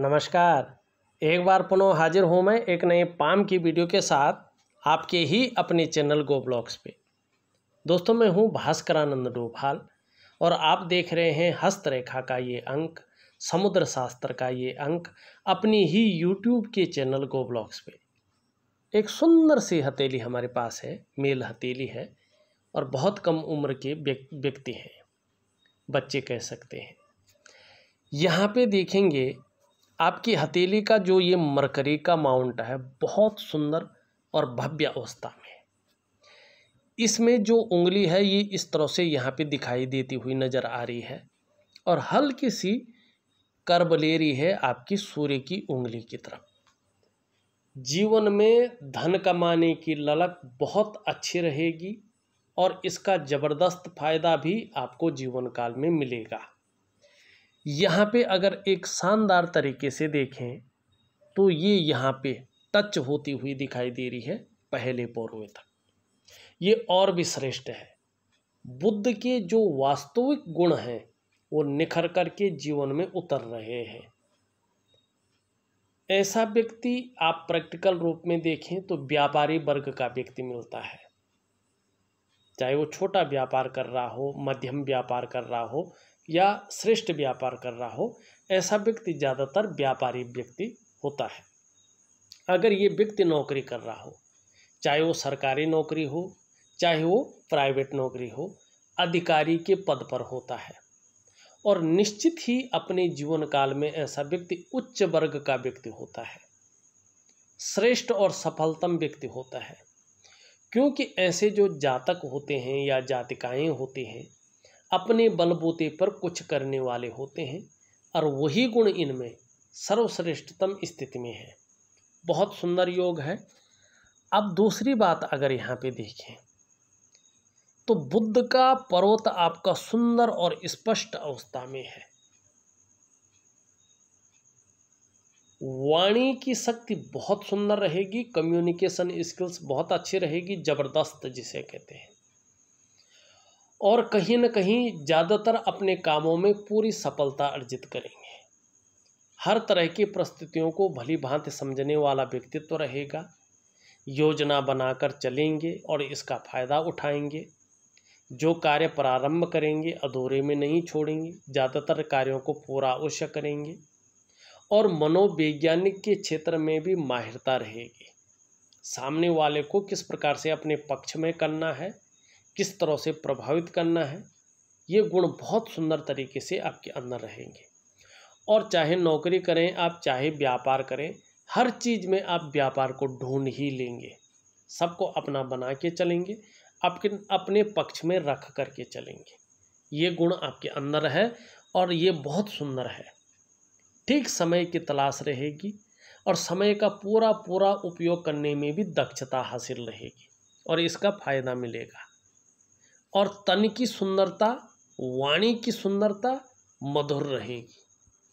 नमस्कार एक बार पुनः हाजिर हूँ मैं एक नए पाम की वीडियो के साथ आपके ही अपने चैनल गो ब्लॉग्स पे दोस्तों मैं हूँ भास्करानंद डोभाल और आप देख रहे हैं हस्तरेखा का ये अंक समुद्र शास्त्र का ये अंक अपनी ही यूट्यूब के चैनल गो ब्लॉग्स पे एक सुंदर सी हथेली हमारे पास है मेल हथेली है और बहुत कम उम्र के व्यक्ति हैं बच्चे कह सकते हैं यहाँ पे देखेंगे आपकी हथेली का जो ये मरकरी का माउंट है बहुत सुंदर और भव्य अवस्था में इसमें जो उंगली है ये इस तरह से यहाँ पे दिखाई देती हुई नज़र आ रही है और हल्की सी कर्ब ले रही है आपकी सूर्य की उंगली की तरफ जीवन में धन कमाने की ललक बहुत अच्छी रहेगी और इसका ज़बरदस्त फायदा भी आपको जीवन काल में मिलेगा यहाँ पे अगर एक शानदार तरीके से देखें तो ये यहाँ पे टच होती हुई दिखाई दे रही है पहले पौरवे तक ये और भी श्रेष्ठ है बुद्ध के जो वास्तविक गुण हैं वो निखर करके जीवन में उतर रहे हैं ऐसा व्यक्ति आप प्रैक्टिकल रूप में देखें तो व्यापारी वर्ग का व्यक्ति मिलता है चाहे वो छोटा व्यापार कर रहा हो मध्यम व्यापार कर रहा हो या श्रेष्ठ व्यापार कर रहा हो ऐसा व्यक्ति ज़्यादातर व्यापारी व्यक्ति होता है अगर ये व्यक्ति नौकरी कर रहा हो चाहे वो सरकारी नौकरी हो चाहे वो प्राइवेट नौकरी हो अधिकारी के पद पर होता है और निश्चित ही अपने जीवन काल में ऐसा व्यक्ति उच्च वर्ग का व्यक्ति होता है श्रेष्ठ और सफलतम व्यक्ति होता है क्योंकि ऐसे जो जातक होते हैं या जातिकाएँ होती हैं अपने बलबूते पर कुछ करने वाले होते हैं और वही गुण इनमें सर्वश्रेष्ठतम स्थिति में है बहुत सुंदर योग है अब दूसरी बात अगर यहाँ पे देखें तो बुद्ध का पर्वत आपका सुंदर और स्पष्ट अवस्था में है वाणी की शक्ति बहुत सुंदर रहेगी कम्युनिकेशन स्किल्स बहुत अच्छी रहेगी जबरदस्त जिसे कहते हैं और कहीं ना कहीं ज़्यादातर अपने कामों में पूरी सफलता अर्जित करेंगे हर तरह की परिस्थितियों को भली भांति समझने वाला व्यक्तित्व तो रहेगा योजना बनाकर चलेंगे और इसका फ़ायदा उठाएंगे जो कार्य प्रारंभ करेंगे अधूरे में नहीं छोड़ेंगे ज़्यादातर कार्यों को पूरा अवश्य करेंगे और मनोवैज्ञानिक के क्षेत्र में भी माहिरता रहेगी सामने वाले को किस प्रकार से अपने पक्ष में करना है किस तरह से प्रभावित करना है ये गुण बहुत सुंदर तरीके से आपके अंदर रहेंगे और चाहे नौकरी करें आप चाहे व्यापार करें हर चीज़ में आप व्यापार को ढूंढ ही लेंगे सबको अपना बना के चलेंगे आपके अपने पक्ष में रख करके चलेंगे ये गुण आपके अंदर है और ये बहुत सुंदर है ठीक समय की तलाश रहेगी और समय का पूरा पूरा उपयोग करने में भी दक्षता हासिल रहेगी और इसका फ़ायदा मिलेगा और तन की सुंदरता वाणी की सुंदरता मधुर रहेगी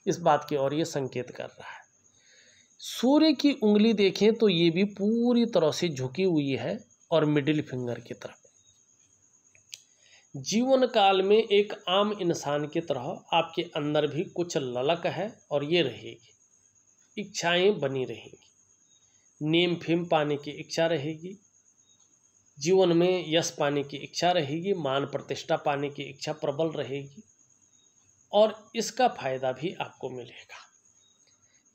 इस बात की ओर ये संकेत कर रहा है सूर्य की उंगली देखें तो ये भी पूरी तरह से झुकी हुई है और मिडिल फिंगर की तरफ जीवन काल में एक आम इंसान की तरह आपके अंदर भी कुछ ललक है और ये रहेगी इच्छाएं बनी रहेंगी नेम फेम पाने की इच्छा रहेगी जीवन में यश पाने की इच्छा रहेगी मान प्रतिष्ठा पाने की इच्छा प्रबल रहेगी और इसका फायदा भी आपको मिलेगा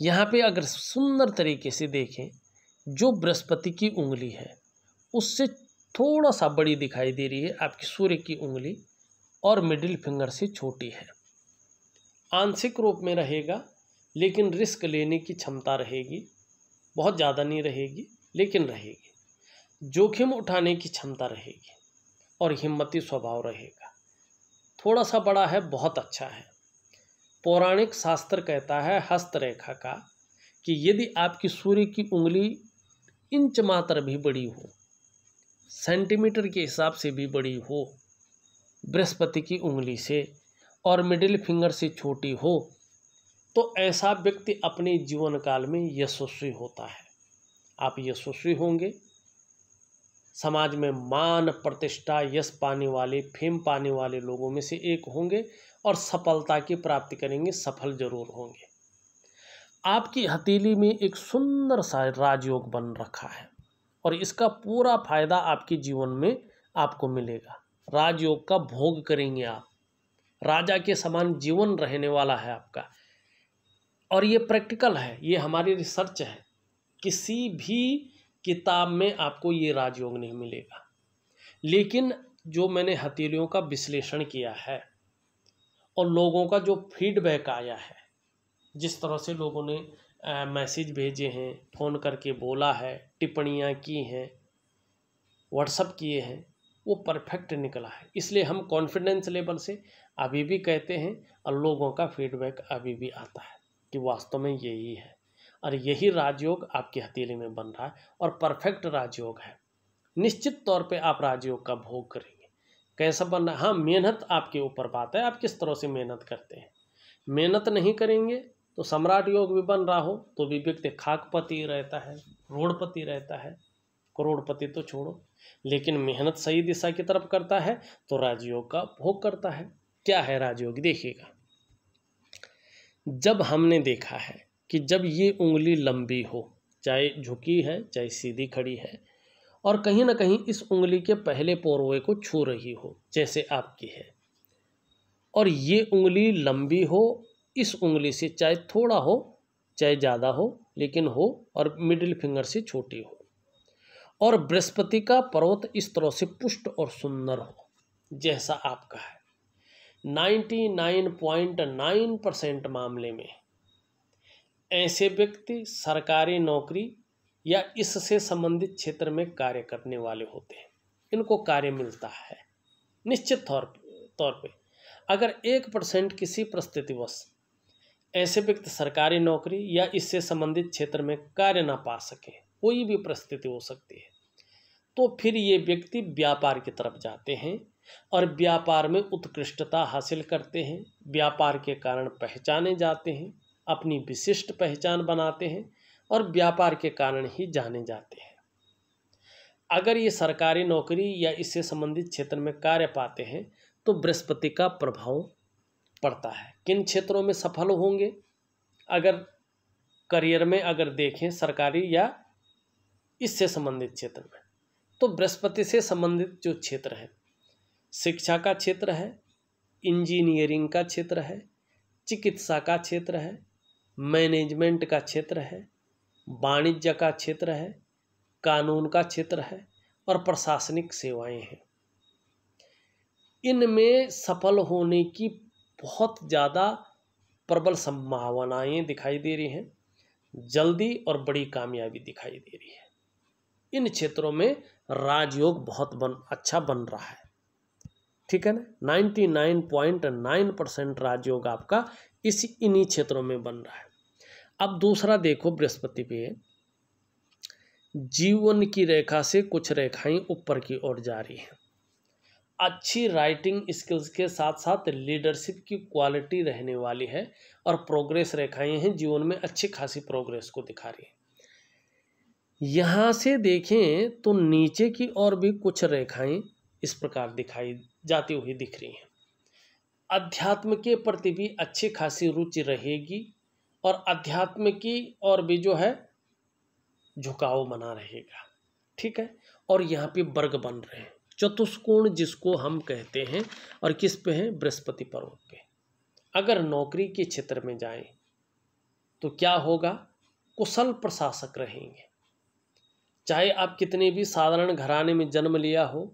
यहाँ पे अगर सुंदर तरीके से देखें जो बृहस्पति की उंगली है उससे थोड़ा सा बड़ी दिखाई दे रही है आपकी सूर्य की उंगली और मिडिल फिंगर से छोटी है आंशिक रूप में रहेगा लेकिन रिस्क लेने की क्षमता रहेगी बहुत ज़्यादा नहीं रहेगी लेकिन रहेगी जोखिम उठाने की क्षमता रहेगी और हिम्मती स्वभाव रहेगा थोड़ा सा बड़ा है बहुत अच्छा है पौराणिक शास्त्र कहता है हस्तरेखा का कि यदि आपकी सूर्य की उंगली इंच मात्र भी बड़ी हो सेंटीमीटर के हिसाब से भी बड़ी हो बृहस्पति की उंगली से और मिडिल फिंगर से छोटी हो तो ऐसा व्यक्ति अपने जीवन काल में यशस्वी होता है आप यशस्वी होंगे समाज में मान प्रतिष्ठा यश पाने वाले फेम पाने वाले लोगों में से एक होंगे और सफलता की प्राप्ति करेंगे सफल जरूर होंगे आपकी हथेली में एक सुंदर सा राजयोग बन रखा है और इसका पूरा फायदा आपके जीवन में आपको मिलेगा राजयोग का भोग करेंगे आप राजा के समान जीवन रहने वाला है आपका और ये प्रैक्टिकल है ये हमारी रिसर्च है किसी भी किताब में आपको ये राजयोग नहीं मिलेगा लेकिन जो मैंने हथेलियों का विश्लेषण किया है और लोगों का जो फीडबैक आया है जिस तरह से लोगों ने मैसेज भेजे हैं फ़ोन करके बोला है टिप्पणियाँ की हैं व्हाट्सअप किए हैं वो परफेक्ट निकला है इसलिए हम कॉन्फिडेंस लेवल से अभी भी कहते हैं और लोगों का फीडबैक अभी भी आता है कि वास्तव में यही है और यही राजयोग आपकी हथेली में बन रहा है और परफेक्ट राजयोग है निश्चित तौर पे आप राजयोग का भोग करेंगे कैसा बन रहा है हाँ मेहनत आपके ऊपर बात है आप किस तरह से मेहनत करते हैं मेहनत नहीं करेंगे तो सम्राट योग भी बन रहा हो तो भी व्यक्ति खाकपति रहता है रोडपति रहता है करोड़पति तो छोड़ो लेकिन मेहनत सही दिशा की तरफ करता है तो राजयोग का भोग करता है क्या है राजयोग देखिएगा जब हमने देखा है कि जब ये उंगली लंबी हो चाहे झुकी है चाहे सीधी खड़ी है और कहीं ना कहीं इस उंगली के पहले पोरवे को छू रही हो जैसे आपकी है और ये उंगली लंबी हो इस उंगली से चाहे थोड़ा हो चाहे ज़्यादा हो लेकिन हो और मिडिल फिंगर से छोटी हो और बृहस्पति का पर्वत इस तरह से पुष्ट और सुंदर हो जैसा आपका है ninety nine point nine percent मामले में ऐसे व्यक्ति सरकारी नौकरी या इससे संबंधित क्षेत्र में कार्य करने वाले होते हैं इनको कार्य मिलता है निश्चित तौर पर तौर पे अगर एक परसेंट किसी परिस्थितिवश ऐसे व्यक्ति सरकारी नौकरी या इससे संबंधित क्षेत्र में कार्य ना पा सके कोई भी परिस्थिति हो सकती है तो फिर ये व्यक्ति व्यापार की तरफ जाते हैं और व्यापार में उत्कृष्टता हासिल करते हैं व्यापार के कारण पहचाने जाते हैं अपनी विशिष्ट पहचान बनाते हैं और व्यापार के कारण ही जाने जाते हैं अगर ये सरकारी नौकरी या इससे संबंधित क्षेत्र में कार्य पाते हैं तो बृहस्पति का प्रभाव पड़ता है किन क्षेत्रों में सफल होंगे अगर करियर में अगर देखें सरकारी या इससे संबंधित क्षेत्र में तो बृहस्पति से संबंधित जो क्षेत्र है शिक्षा का क्षेत्र है इंजीनियरिंग का क्षेत्र है चिकित्सा का क्षेत्र है मैनेजमेंट का क्षेत्र है वाणिज्य का क्षेत्र है कानून का क्षेत्र है और प्रशासनिक सेवाएं हैं इनमें सफल होने की बहुत ज़्यादा प्रबल संभावनाएं दिखाई दे रही हैं जल्दी और बड़ी कामयाबी दिखाई दे रही है इन क्षेत्रों में राजयोग बहुत बन अच्छा बन रहा है ठीक है ना ninety nine point nine percent राजयोग आपका इसी इन्हीं क्षेत्रों में बन रहा है अब दूसरा देखो बृहस्पति पे जीवन की रेखा से कुछ रेखाएं ऊपर की ओर जा रही हैं अच्छी राइटिंग स्किल्स के साथ साथ लीडरशिप की क्वालिटी रहने वाली है और प्रोग्रेस रेखाएं हैं जीवन में अच्छी खासी प्रोग्रेस को दिखा रही है यहाँ से देखें तो नीचे की ओर भी कुछ रेखाएं इस प्रकार दिखाई जाती हुई दिख रही हैं अध्यात्म के प्रति भी अच्छी खासी रुचि रहेगी और अध्यात्म की और भी जो है झुकाव बना रहेगा ठीक है और यहाँ पे वर्ग बन रहे हैं चतुष्कोण जिसको हम कहते हैं और किस पे हैं बृहस्पति पर्वत पे अगर नौकरी के क्षेत्र में जाएं तो क्या होगा कुशल प्रशासक रहेंगे चाहे आप कितने भी साधारण घराने में जन्म लिया हो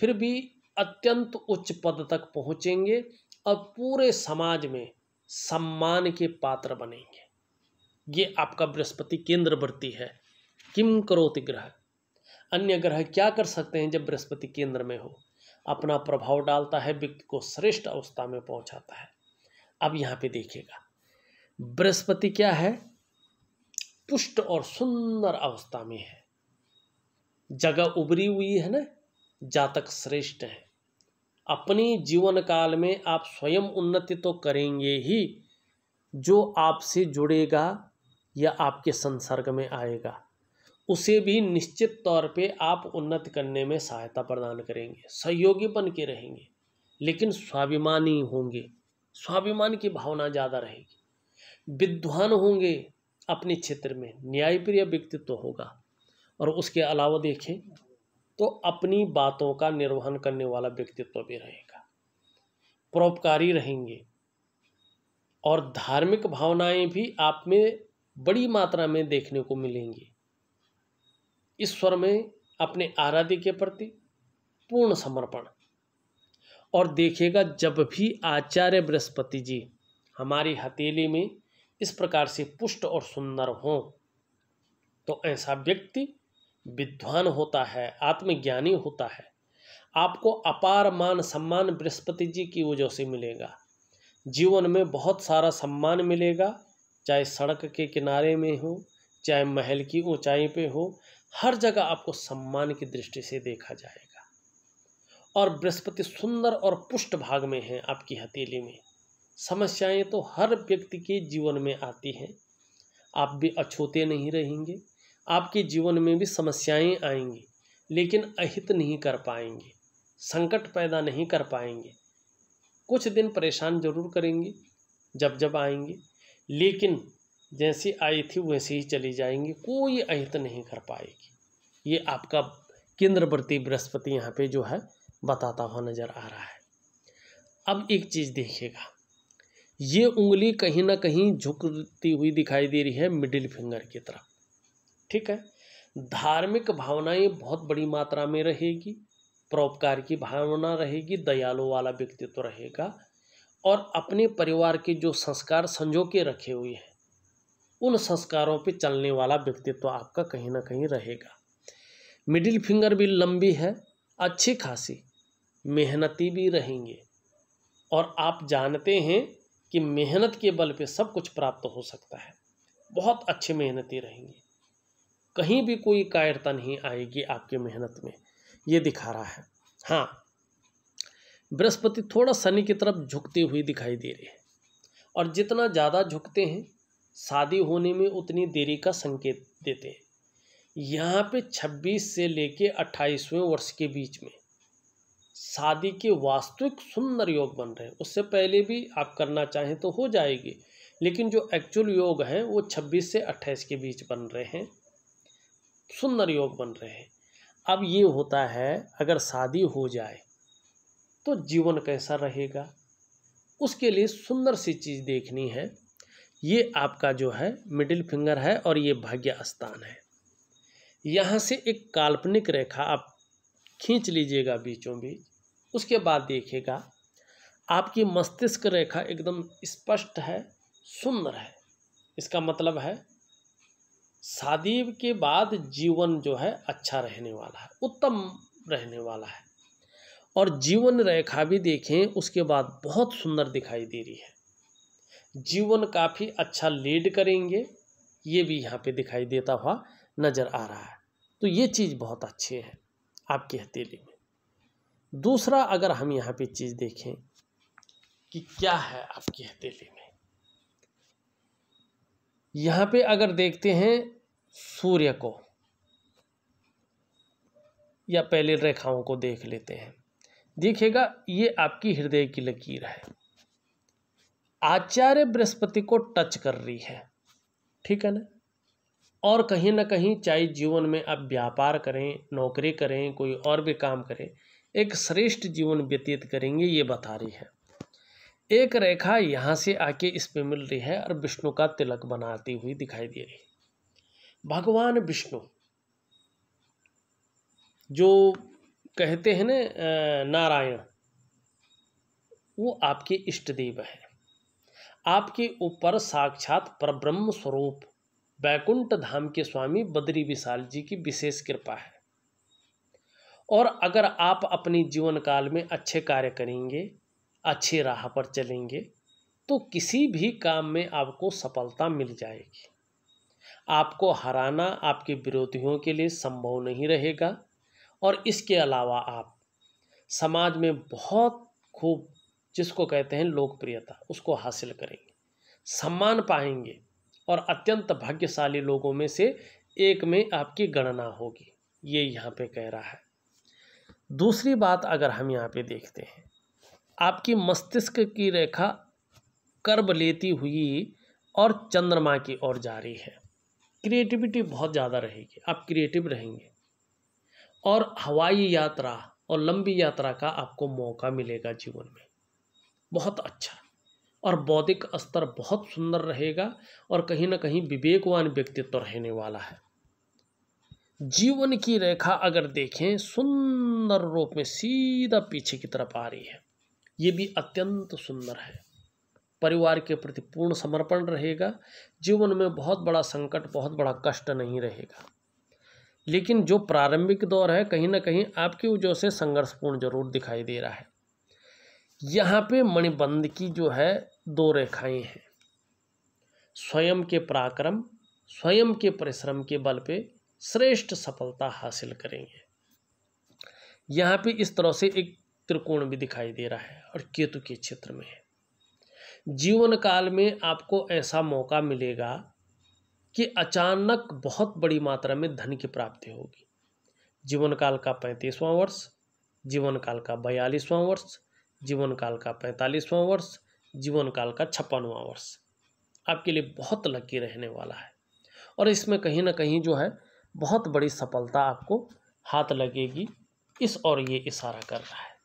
फिर भी अत्यंत उच्च पद तक पहुँचेंगे और पूरे समाज में सम्मान के पात्र बनेंगे ये आपका बृहस्पति केंद्र केंद्रवर्ती है किम करोति ग्रह अन्य ग्रह क्या कर सकते हैं जब बृहस्पति केंद्र में हो अपना प्रभाव डालता है व्यक्ति को श्रेष्ठ अवस्था में पहुंचाता है अब यहाँ पे देखिएगा बृहस्पति क्या है पुष्ट और सुंदर अवस्था में है जगह उभरी हुई है ना जातक श्रेष्ठ है अपने जीवन काल में आप स्वयं उन्नति तो करेंगे ही जो आपसे जुड़ेगा या आपके संसर्ग में आएगा उसे भी निश्चित तौर पे आप उन्नत करने में सहायता प्रदान करेंगे सहयोगी बन के रहेंगे लेकिन स्वाभिमानी होंगे स्वाभिमान की भावना ज़्यादा रहेगी विद्वान होंगे अपने क्षेत्र में न्यायप्रिय व्यक्तित्व तो होगा और उसके अलावा देखें तो अपनी बातों का निर्वहन करने वाला व्यक्तित्व भी रहेगा परोपकारी रहेंगे और धार्मिक भावनाएं भी आप में बड़ी मात्रा में देखने को मिलेंगी ईश्वर में अपने आराध्य के प्रति पूर्ण समर्पण और देखिएगा जब भी आचार्य बृहस्पति जी हमारी हथेली में इस प्रकार से पुष्ट और सुंदर हों तो ऐसा व्यक्ति विद्वान होता है आत्मज्ञानी होता है आपको अपार मान सम्मान बृहस्पति जी की वजह से मिलेगा जीवन में बहुत सारा सम्मान मिलेगा चाहे सड़क के किनारे में हो चाहे महल की ऊंचाई पे हो हर जगह आपको सम्मान की दृष्टि से देखा जाएगा और बृहस्पति सुंदर और पुष्ट भाग में है आपकी हथेली में समस्याएं तो हर व्यक्ति के जीवन में आती हैं आप भी अछूते नहीं रहेंगे आपके जीवन में भी समस्याएं आएंगी लेकिन अहित नहीं कर पाएंगे संकट पैदा नहीं कर पाएंगे कुछ दिन परेशान जरूर करेंगे जब जब आएंगे लेकिन जैसी आई थी वैसे ही चली जाएंगी कोई अहित नहीं कर पाएगी ये आपका केंद्रवर्ती बृहस्पति यहाँ पे जो है बताता हुआ नज़र आ रहा है अब एक चीज़ देखिएगा ये उंगली कहीं ना कहीं झुकती हुई दिखाई दे रही है मिडिल फिंगर की तरफ ठीक है धार्मिक भावनाएं बहुत बड़ी मात्रा में रहेगी परोपकार की भावना रहेगी दयालु वाला व्यक्तित्व तो रहेगा और अपने परिवार के जो संस्कार संजो के रखे हुए हैं उन संस्कारों पे चलने वाला व्यक्तित्व तो आपका कहीं ना कहीं रहेगा मिडिल फिंगर भी लंबी है अच्छी खासी मेहनती भी रहेंगे और आप जानते हैं कि मेहनत के बल पे सब कुछ प्राप्त हो सकता है बहुत अच्छे मेहनती रहेंगे कहीं भी कोई कायरता नहीं आएगी आपके मेहनत में ये दिखा रहा है हाँ बृहस्पति थोड़ा शनि की तरफ झुकती हुई दिखाई दे रही है और जितना ज़्यादा झुकते हैं शादी होने में उतनी देरी का संकेत देते हैं यहाँ पे 26 से लेके 28वें वर्ष के बीच में शादी के वास्तविक सुंदर योग बन रहे हैं उससे पहले भी आप करना चाहें तो हो जाएगी लेकिन जो एक्चुअल योग हैं वो 26 से 28 के बीच बन रहे हैं सुंदर योग बन रहे हैं अब ये होता है अगर शादी हो जाए तो जीवन कैसा रहेगा उसके लिए सुंदर सी चीज़ देखनी है ये आपका जो है मिडिल फिंगर है और ये भाग्य स्थान है यहाँ से एक काल्पनिक रेखा आप खींच लीजिएगा बीचों बीच उसके बाद देखिएगा आपकी मस्तिष्क रेखा एकदम स्पष्ट है सुंदर है इसका मतलब है शादी के बाद जीवन जो है अच्छा रहने वाला है उत्तम रहने वाला है और जीवन रेखा भी देखें उसके बाद बहुत सुंदर दिखाई दे रही है जीवन काफ़ी अच्छा लीड करेंगे ये भी यहाँ पे दिखाई देता हुआ नज़र आ रहा है तो ये चीज़ बहुत अच्छी है आपकी हथेली में दूसरा अगर हम यहाँ पे चीज़ देखें कि क्या है आपकी हथेली में यहाँ पे अगर देखते हैं सूर्य को या पहले रेखाओं को देख लेते हैं देखिएगा ये आपकी हृदय की लकीर है आचार्य बृहस्पति को टच कर रही है ठीक है ना और कहीं ना कहीं चाहे जीवन में आप व्यापार करें नौकरी करें कोई और भी काम करें एक श्रेष्ठ जीवन व्यतीत करेंगे ये बता रही है एक रेखा यहाँ से आके इस पे मिल रही है और विष्णु का तिलक बनाती हुई दिखाई दे रही है भगवान विष्णु जो कहते हैं ना नारायण वो आपके इष्ट देव है आपके ऊपर साक्षात परब्रह्म स्वरूप बैकुंठ धाम के स्वामी बद्री विशाल जी की विशेष कृपा है और अगर आप अपने जीवन काल में अच्छे कार्य करेंगे अच्छे राह पर चलेंगे तो किसी भी काम में आपको सफलता मिल जाएगी आपको हराना आपके विरोधियों के लिए संभव नहीं रहेगा और इसके अलावा आप समाज में बहुत खूब जिसको कहते हैं लोकप्रियता उसको हासिल करेंगे सम्मान पाएंगे और अत्यंत भाग्यशाली लोगों में से एक में आपकी गणना होगी ये यहाँ पे कह रहा है दूसरी बात अगर हम यहाँ पे देखते हैं आपकी मस्तिष्क की रेखा कर्ब लेती हुई और चंद्रमा की ओर जारी है क्रिएटिविटी बहुत ज़्यादा रहेगी आप क्रिएटिव रहेंगे और हवाई यात्रा और लंबी यात्रा का आपको मौका मिलेगा जीवन में बहुत अच्छा और बौद्धिक स्तर बहुत सुंदर रहेगा और कहीं ना कहीं विवेकवान व्यक्तित्व तो रहने वाला है जीवन की रेखा अगर देखें सुंदर रूप में सीधा पीछे की तरफ आ रही है ये भी अत्यंत सुंदर है परिवार के प्रति पूर्ण समर्पण रहेगा जीवन में बहुत बड़ा संकट बहुत बड़ा कष्ट नहीं रहेगा लेकिन जो प्रारंभिक दौर है कहीं ना कहीं आपकी वजह से संघर्षपूर्ण जरूर दिखाई दे रहा है यहाँ पे मणिबंध की जो है दो रेखाएं हैं स्वयं के पराक्रम स्वयं के परिश्रम के बल पे श्रेष्ठ सफलता हासिल करेंगे यहाँ पे इस तरह से एक त्रिकोण भी दिखाई दे रहा है और केतु के क्षेत्र में है जीवन काल में आपको ऐसा मौका मिलेगा कि अचानक बहुत बड़ी मात्रा में धन की प्राप्ति होगी जीवन काल का पैंतीसवां वर्ष जीवन काल का बयालीसवां वर्ष जीवन काल का पैंतालीसवां वर्ष जीवन काल का छप्पनवा वर्ष आपके लिए बहुत लकी रहने वाला है और इसमें कहीं ना कहीं जो है बहुत बड़ी सफलता आपको हाथ लगेगी इस और ये इशारा कर रहा है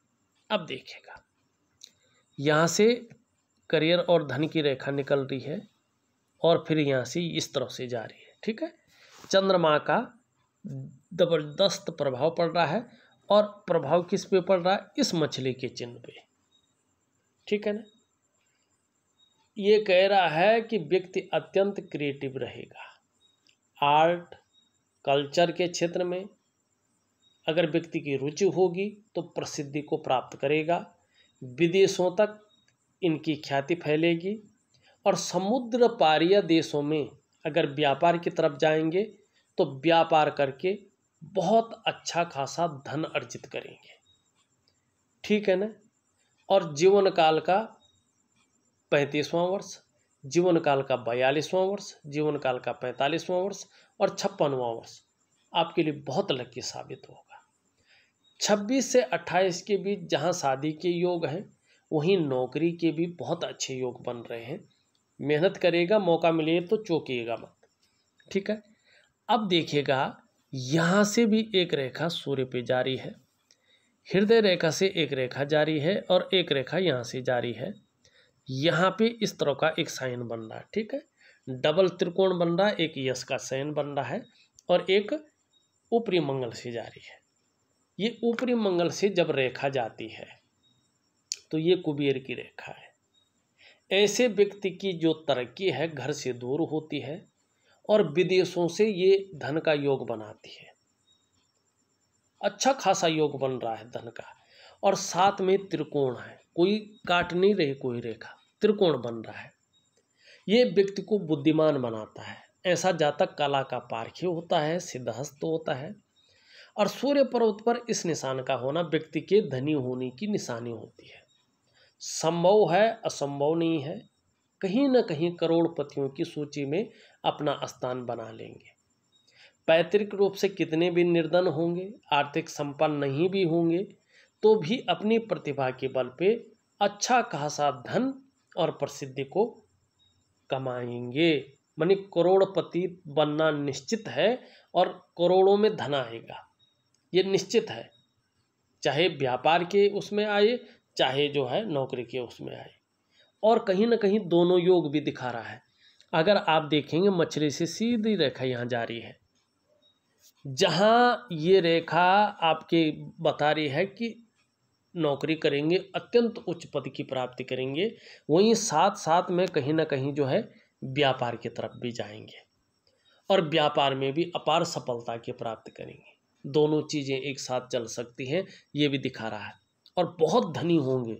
अब देखिएगा यहाँ से करियर और धन की रेखा निकल रही है और फिर यहाँ से इस तरह से जा रही है ठीक है चंद्रमा का जबरदस्त प्रभाव पड़ रहा है और प्रभाव किस पे पड़ रहा है इस मछली के चिन्ह पे ठीक है ना ये कह रहा है कि व्यक्ति अत्यंत क्रिएटिव रहेगा आर्ट कल्चर के क्षेत्र में अगर व्यक्ति की रुचि होगी तो प्रसिद्धि को प्राप्त करेगा विदेशों तक इनकी ख्याति फैलेगी और समुद्र पारिया देशों में अगर व्यापार की तरफ जाएंगे तो व्यापार करके बहुत अच्छा खासा धन अर्जित करेंगे ठीक है ना और जीवन काल का पैंतीसवां वर्ष जीवन काल का बयालीसवां वर्ष जीवन काल का पैंतालीसवां वर्ष और छप्पनवां वर्ष आपके लिए बहुत लकी साबित होगा 26 से 28 के बीच जहां शादी के योग हैं वहीं नौकरी के भी बहुत अच्छे योग बन रहे हैं मेहनत करेगा मौका मिले तो चौकीेगा मत ठीक है अब देखिएगा यहाँ से भी एक रेखा सूर्य पे जारी है हृदय रेखा से एक रेखा जारी है और एक रेखा यहाँ से जारी है यहाँ पे इस तरह का एक साइन बन रहा है ठीक है डबल त्रिकोण बन रहा है एक यश का साइन बन रहा है और एक ऊपरी मंगल से जारी है ये ऊपरी मंगल से जब रेखा जाती है तो ये कुबेर की रेखा है ऐसे व्यक्ति की जो तरक्की है घर से दूर होती है और विदेशों से ये धन का योग बनाती है अच्छा खासा योग बन रहा है धन का और साथ में त्रिकोण है कोई काट नहीं रही कोई रेखा त्रिकोण बन रहा है ये व्यक्ति को बुद्धिमान बनाता है ऐसा जातक कला का पारखी होता है सिद्धहस्त होता है और सूर्य पर्वत पर इस निशान का होना व्यक्ति के धनी होने की निशानी होती है संभव है असंभव नहीं है कहीं ना कहीं करोड़पतियों की सूची में अपना स्थान बना लेंगे पैतृक रूप से कितने भी निर्धन होंगे आर्थिक संपन्न नहीं भी होंगे तो भी अपनी प्रतिभा के बल पे अच्छा खासा धन और प्रसिद्धि को कमाएंगे मानी करोड़पति बनना निश्चित है और करोड़ों में धन आएगा ये निश्चित है चाहे व्यापार के उसमें आए चाहे जो है नौकरी के उसमें आए और कहीं ना कहीं दोनों योग भी दिखा रहा है अगर आप देखेंगे मछली से सीधी रेखा यहाँ जा रही है जहाँ ये रेखा आपके बता रही है कि नौकरी करेंगे अत्यंत उच्च पद की प्राप्ति करेंगे वहीं साथ साथ में कहीं ना कहीं जो है व्यापार की तरफ भी जाएंगे और व्यापार में भी अपार सफलता की प्राप्ति करेंगे दोनों चीज़ें एक साथ चल सकती हैं ये भी दिखा रहा है और बहुत धनी होंगे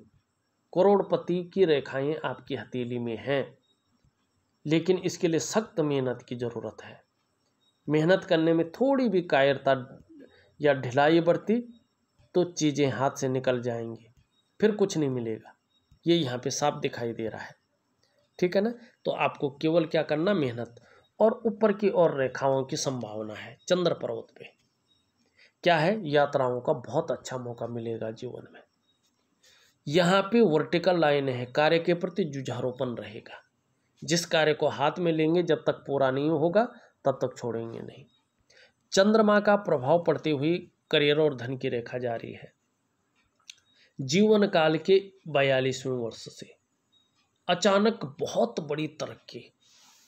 करोड़पति की रेखाएं आपकी हथेली में हैं लेकिन इसके लिए सख्त मेहनत की ज़रूरत है मेहनत करने में थोड़ी भी कायरता या ढिलाई बढ़ती तो चीज़ें हाथ से निकल जाएंगी फिर कुछ नहीं मिलेगा ये यहाँ पे साफ दिखाई दे रहा है ठीक है ना तो आपको केवल क्या करना मेहनत और ऊपर की ओर रेखाओं की संभावना है चंद्र पर्वत पे क्या है यात्राओं का बहुत अच्छा मौका मिलेगा जीवन में यहाँ पे वर्टिकल लाइन है कार्य के प्रति जुझारोपण रहेगा जिस कार्य को हाथ में लेंगे जब तक पूरा नहीं होगा तब तक छोड़ेंगे नहीं चंद्रमा का प्रभाव पड़ते हुए करियर और धन की रेखा जारी है जीवन काल के बयालीसवें वर्ष से अचानक बहुत बड़ी तरक्की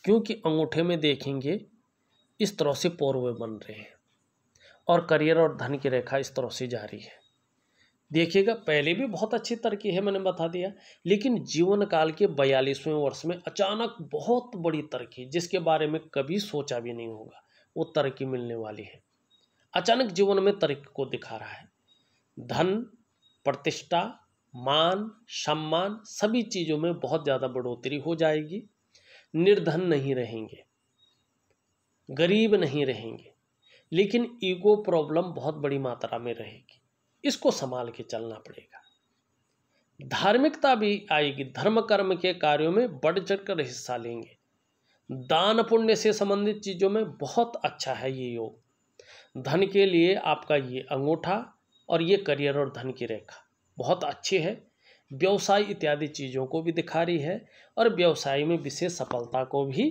क्योंकि अंगूठे में देखेंगे इस तरह से पौरवे बन रहे हैं और करियर और धन की रेखा इस तरह से जारी है देखिएगा पहले भी बहुत अच्छी तरक्की है मैंने बता दिया लेकिन जीवन काल के बयालीसवें वर्ष में अचानक बहुत बड़ी तरक्की जिसके बारे में कभी सोचा भी नहीं होगा वो तरक्की मिलने वाली है अचानक जीवन में तरक्की को दिखा रहा है धन प्रतिष्ठा मान सम्मान सभी चीज़ों में बहुत ज़्यादा बढ़ोतरी हो जाएगी निर्धन नहीं रहेंगे गरीब नहीं रहेंगे लेकिन ईगो प्रॉब्लम बहुत बड़ी मात्रा में रहेगी इसको संभाल के चलना पड़ेगा धार्मिकता भी आएगी धर्म कर्म के कार्यों में बढ़ चढ़कर हिस्सा लेंगे दान पुण्य से संबंधित चीज़ों में बहुत अच्छा है ये योग धन के लिए आपका ये अंगूठा और ये करियर और धन की रेखा बहुत अच्छी है व्यवसाय इत्यादि चीज़ों को भी दिखा रही है और व्यवसाय में विशेष सफलता को भी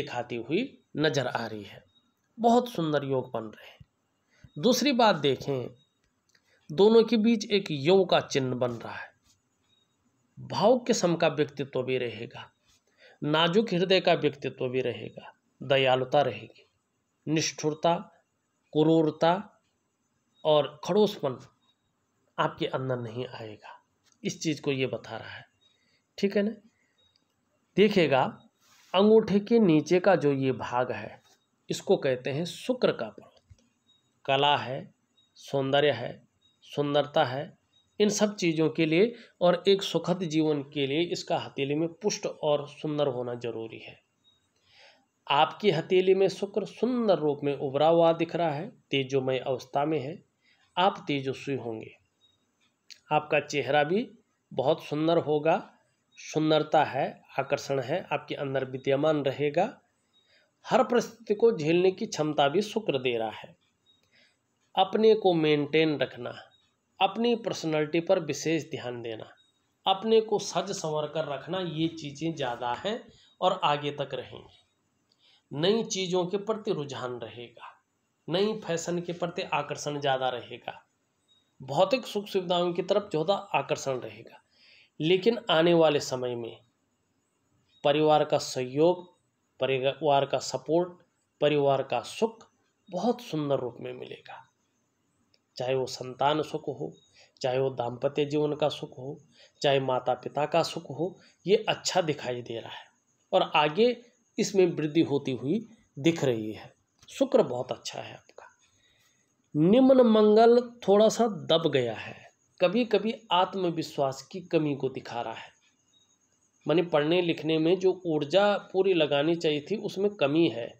दिखाती हुई नज़र आ रही है बहुत सुंदर योग बन रहे हैं दूसरी बात देखें दोनों के बीच एक यौ का चिन्ह बन रहा है भाव किस्म का व्यक्तित्व तो भी रहेगा नाजुक हृदय का व्यक्तित्व तो भी रहेगा दयालुता रहेगी निष्ठुरता क्रूरता और खड़ोसपन आपके अंदर नहीं आएगा इस चीज़ को ये बता रहा है ठीक है ना देखेगा अंगूठे के नीचे का जो ये भाग है इसको कहते हैं शुक्र का पर्वत कला है सौंदर्य है सुंदरता है इन सब चीज़ों के लिए और एक सुखद जीवन के लिए इसका हथेली में पुष्ट और सुंदर होना जरूरी है आपकी हथेली में शुक्र सुंदर रूप में उभरा हुआ दिख रहा है तेजोमय अवस्था में है आप तेजस्वी होंगे आपका चेहरा भी बहुत सुंदर होगा सुंदरता है आकर्षण है आपके अंदर विद्यमान रहेगा हर परिस्थिति को झेलने की क्षमता भी शुक्र दे रहा है अपने को मेंटेन रखना अपनी पर्सनैलिटी पर विशेष ध्यान देना अपने को सज संवर कर रखना ये चीज़ें ज़्यादा हैं और आगे तक रहेंगी नई चीज़ों के प्रति रुझान रहेगा नई फैशन के प्रति आकर्षण ज़्यादा रहेगा भौतिक सुख सुविधाओं की तरफ ज़्यादा आकर्षण रहेगा लेकिन आने वाले समय में परिवार का सहयोग परिवार का सपोर्ट परिवार का सुख बहुत सुंदर रूप में मिलेगा चाहे वो संतान सुख हो चाहे वो दाम्पत्य जीवन का सुख हो चाहे माता पिता का सुख हो ये अच्छा दिखाई दे रहा है और आगे इसमें वृद्धि होती हुई दिख रही है शुक्र बहुत अच्छा है आपका निम्न मंगल थोड़ा सा दब गया है कभी कभी आत्मविश्वास की कमी को दिखा रहा है मैंने पढ़ने लिखने में जो ऊर्जा पूरी लगानी चाहिए थी उसमें कमी है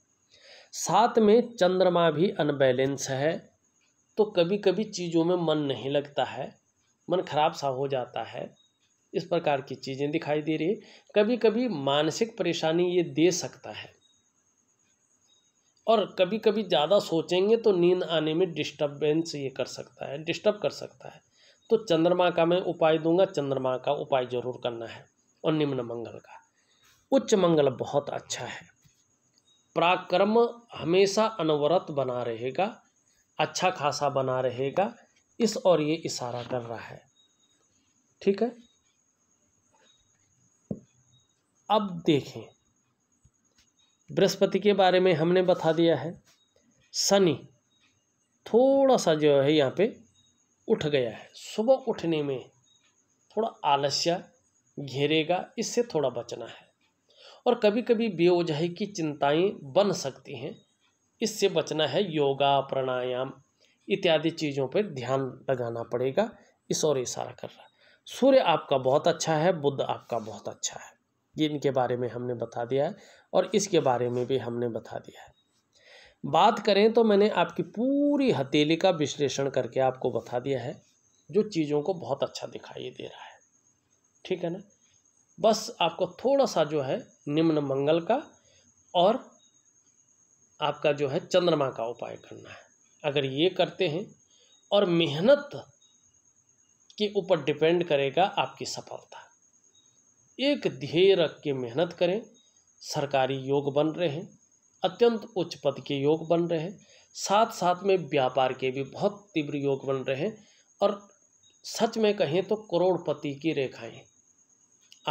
साथ में चंद्रमा भी अनबैलेंस है तो कभी कभी चीज़ों में मन नहीं लगता है मन खराब सा हो जाता है इस प्रकार की चीज़ें दिखाई दे रही है कभी कभी मानसिक परेशानी ये दे सकता है और कभी कभी ज़्यादा सोचेंगे तो नींद आने में डिस्टर्बेंस ये कर सकता है डिस्टर्ब कर सकता है तो चंद्रमा का मैं उपाय दूंगा चंद्रमा का उपाय जरूर करना है और निम्न मंगल का उच्च मंगल बहुत अच्छा है पराक्रम हमेशा अनवरत बना रहेगा अच्छा खासा बना रहेगा इस और ये इशारा कर रहा है ठीक है अब देखें बृहस्पति के बारे में हमने बता दिया है शनि थोड़ा सा जो है यहाँ पे उठ गया है सुबह उठने में थोड़ा आलस्य घेरेगा इससे थोड़ा बचना है और कभी कभी बेवजह की चिंताएं बन सकती हैं इससे बचना है योगा प्राणायाम इत्यादि चीज़ों पर ध्यान लगाना पड़ेगा इस और इशारा कर रहा है सूर्य आपका बहुत अच्छा है बुद्ध आपका बहुत अच्छा है ये इनके बारे में हमने बता दिया है और इसके बारे में भी हमने बता दिया है बात करें तो मैंने आपकी पूरी हथेली का विश्लेषण करके आपको बता दिया है जो चीज़ों को बहुत अच्छा दिखाई दे रहा है ठीक है ना बस आपको थोड़ा सा जो है निम्न मंगल का और आपका जो है चंद्रमा का उपाय करना है अगर ये करते हैं और मेहनत के ऊपर डिपेंड करेगा आपकी सफलता एक ध्येय रख के मेहनत करें सरकारी योग बन रहे हैं अत्यंत उच्च पद के योग बन रहे हैं साथ साथ में व्यापार के भी बहुत तीव्र योग बन रहे हैं और सच में कहें तो करोड़पति की रेखाएं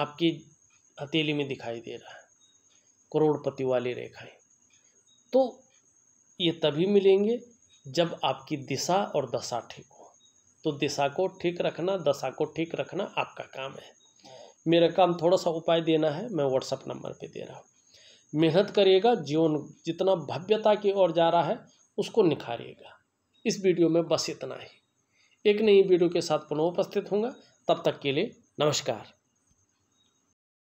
आपकी हथेली में दिखाई दे रहा है करोड़पति वाली रेखाएं तो ये तभी मिलेंगे जब आपकी दिशा और दशा ठीक हो तो दिशा को ठीक रखना दशा को ठीक रखना आपका काम है मेरा काम थोड़ा सा उपाय देना है मैं व्हाट्सअप नंबर पे दे रहा हूँ मेहनत करिएगा जीवन जितना भव्यता की ओर जा रहा है उसको निखारिएगा इस वीडियो में बस इतना ही एक नई वीडियो के साथ पुनः उपस्थित होंगे तब तक के लिए नमस्कार